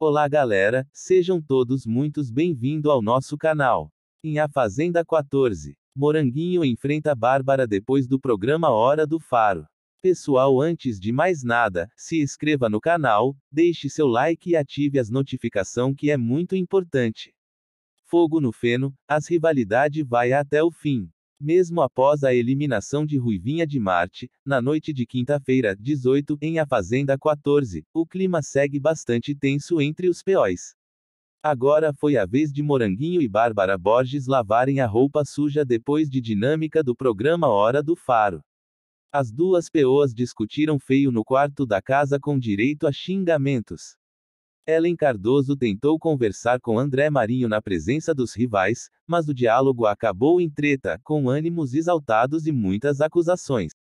Olá galera, sejam todos muito bem-vindos ao nosso canal. Em A Fazenda 14, Moranguinho enfrenta Bárbara depois do programa Hora do Faro. Pessoal, antes de mais nada, se inscreva no canal, deixe seu like e ative as notificações que é muito importante. Fogo no feno, as rivalidades vai até o fim. Mesmo após a eliminação de Ruivinha de Marte, na noite de quinta-feira, 18, em A Fazenda 14, o clima segue bastante tenso entre os POs. Agora foi a vez de Moranguinho e Bárbara Borges lavarem a roupa suja depois de dinâmica do programa Hora do Faro. As duas peoas discutiram feio no quarto da casa com direito a xingamentos. Ellen Cardoso tentou conversar com André Marinho na presença dos rivais, mas o diálogo acabou em treta, com ânimos exaltados e muitas acusações.